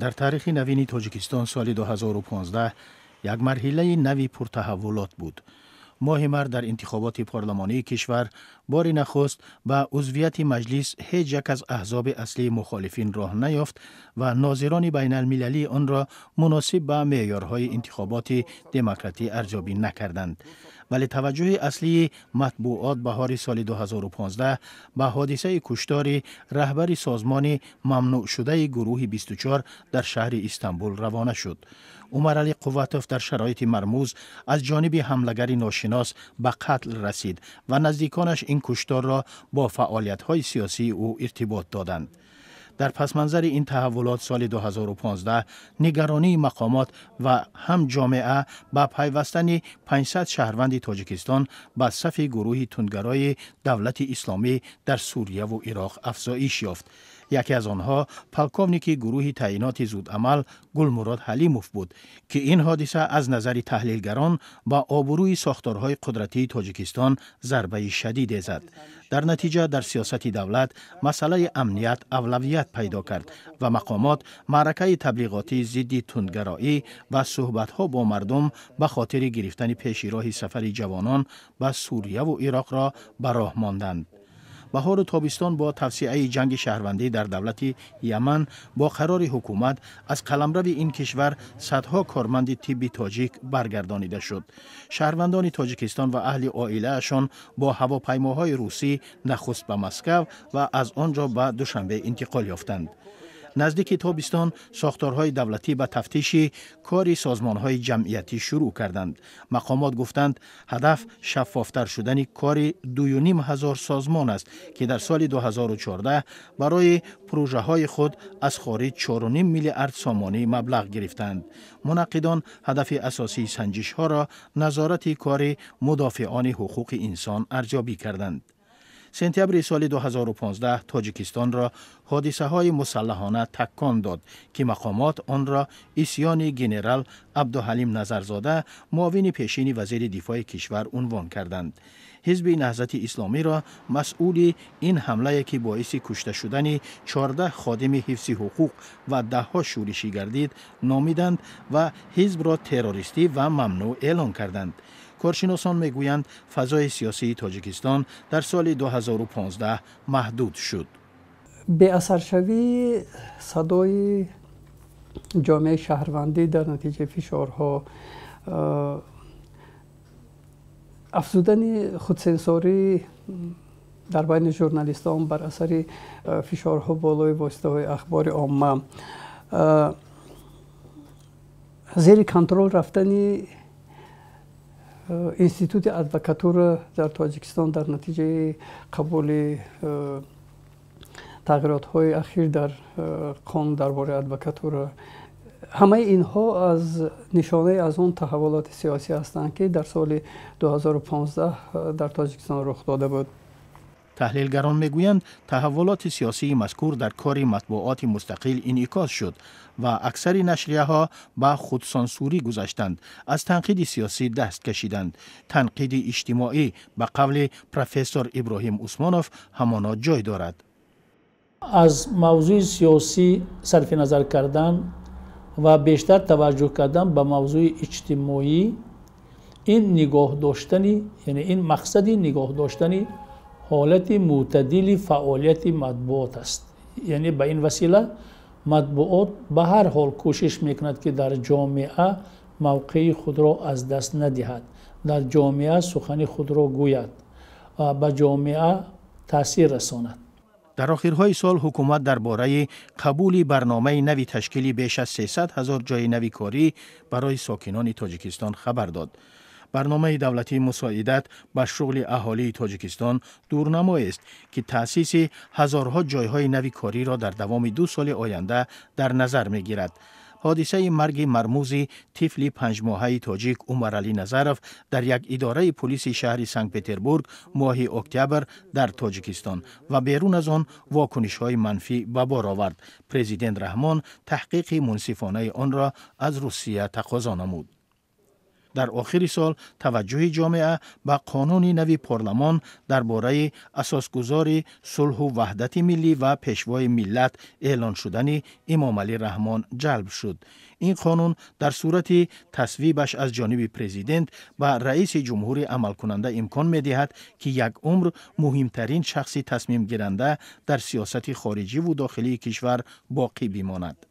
در تاریخ نوین تاجیکستان سال 2015 یک مرحله نوی پرتحولات بود. ماه مر در انتخابات پارلمانی کشور باری نخست به با عضویت مجلس هیچ یک از احزاب اصلی مخالفین راه نیافت و ناظران بین المللی آن را مناسب به معیارهای انتخابات دموکراتی ارجابی نکردند. ولی توجه اصلی مطبوعات بهار سال 2015 به حادثه کشتار رهبری سازمان ممنوع شده گروه 24 در شهر استانبول روانه شد. علی قواتوف در شرایط مرموز از جانب حملگری ناشناس به قتل رسید و نزدیکانش این کشتار را با فعالیت های سیاسی او ارتباط دادند. در پس منظر این تحولات سال 2015 نگرانی مقامات و هم جامعه با پیوستن 500 شهروند تاجیکستان به صف گروه تندگرای دولت اسلامی در سوریه و عراق افزایش یافت. یکی از آنها گروهی گروه تعینات زودعمل گلمراد حلیموف بود که این حادثه از نظر تحلیلگران با آبروی ساختارهای قدرتی تاجیکستان ضربه شدید زد در نتیجه در سیاست دولت مسئله امنیت اولویت پیدا کرد و مقامات معرکه تبلیغاتی ضد تندگرایی و صحبتها با مردم به خاطر گرفتن پیشی راه سفر جوانان به سوریه و عراق را براه ماندند баҳору тобистон бо тавсеаи ҷанги шаҳрвандӣ дар давлати яман бо қарори ҳукумат аз қаламрави ин кишвар садҳо корманди тибби тоҷик баргардонида шуд шаҳрвандони тоҷикистон ва аҳли оилаашон бо ҳавопаймоҳои русӣ нахуст ба москав ва аз он ҷо ба душанбе интиқол ёфтанд نزدیک تابستان ساختارهای دولتی به تفتیش کاری سازمانهای جمعیتی شروع کردند مقامات گفتند هدف شفافتر شدنی کاری دویونیم هزار سازمان است که در سال 2014 برای پروژه های خود از خارج 4.5 میلیارد سامانی مبلغ گرفتند منقدان هدف اساسی سنجش ها را نظارت کاری مدافعان حقوق انسان ارجابی کردند سپتامبر سال 2015 تاجیکستان را حادثه های مسلحانه تکان داد که مقامات آن را ایسیان جنرال عبدالحلیم نظرزاده معاون پیشین وزیر دفاع کشور عنوان کردند حزب نهضت اسلامی را مسئول این حمله که باعث کشته شدن 14 خادم حفظ حقوق و ها شورشی گردید نامیدند و حزب را تروریستی و ممنوع اعلام کردند کارشناسان میگویند فضای سیاسی تاجیکستان در سال 2015 محدود شد. به اثر شوی صدای جامعه شهروندی در نتیجه فشارها افزودن خودسنسوری در بین ژورنالیستان بر اثر فشارها بالای واسطه های اخبار عامه زیر کنترل رفتنی Э, институти адвокатура дар тоҷикистон дар натиҷаи қабули э, тағйиротҳои ахир дар э, қонун дар бораи адвокатура ҳамаи инҳо аз нишонаи аз он таҳаввулоти сиёсӣ ҳастанд ки дар соли 2015 дар тоҷикистон рух дода буд تحلیلگران میگویند تحولات سیاسی مذکور در کار مطبوعات مستقل این انعکاس شد و اکثر نشریه ها به خودسانسوری گذاشتند، از تنقید سیاسی دست کشیدند تنقید اجتماعی به قول پروفسور ابراهیم عثمانوف همانا جای دارد از موضوع سیاسی صرف نظر کردن و بیشتر توجه کردن به موضوع اجتماعی این نگاه داشتنی یعنی این مقصدی نگاه داشتنی ҳолати мӯътадили фаъолияти матбуот аст яъне ба ин васила матбуот ба ҳар ҳол кӯшиш мекунад ки дар ҷомеа мавқеи худро аз даст надиҳад дар ҷомеа сухани худро гӯяд ва ба ҷомеа таъсир расонад дар охирҳои сол ҳукумат дар бораи қабули барномаи нави ташкили беш аз 300 ҳазор ҷои нави корӣ барои сокинони тоҷикистон хабар дод برنامه دولتی مساعدت به شغل اهالی تاجکستان دورنمای است که تاسیس هزارها جایهای نویکاری نوی کاری را در دوام دو سال آینده در نظر می گیرد. حادثه مرگ مرموزی تیفلی پنج ماهی تاجیک عمر علی نظرف در یک اداره پلیس شهری سنگ پیتربورگ ماهی اکتبر در تاجیکستان و بیرون از آن واکنش های منفی بابار آورد. پریزیدن رحمان تحقیق منصفانه آن را از روسیه تقاضا نمود. در آخر سال توجه جامعه به قانون نوی پارلمان درباره اساسگذار صلح و وحدت ملی و پیشوای ملت اعلان شدن امام علی رحمان جلب شد این قانون در صورت تصویبش از جانب پرزیدنت و رئیس جمهوری عمل کننده امکان می دهد که یک عمر مهمترین شخصی تصمیم گیرنده در سیاست خارجی و داخلی کشور باقی بماند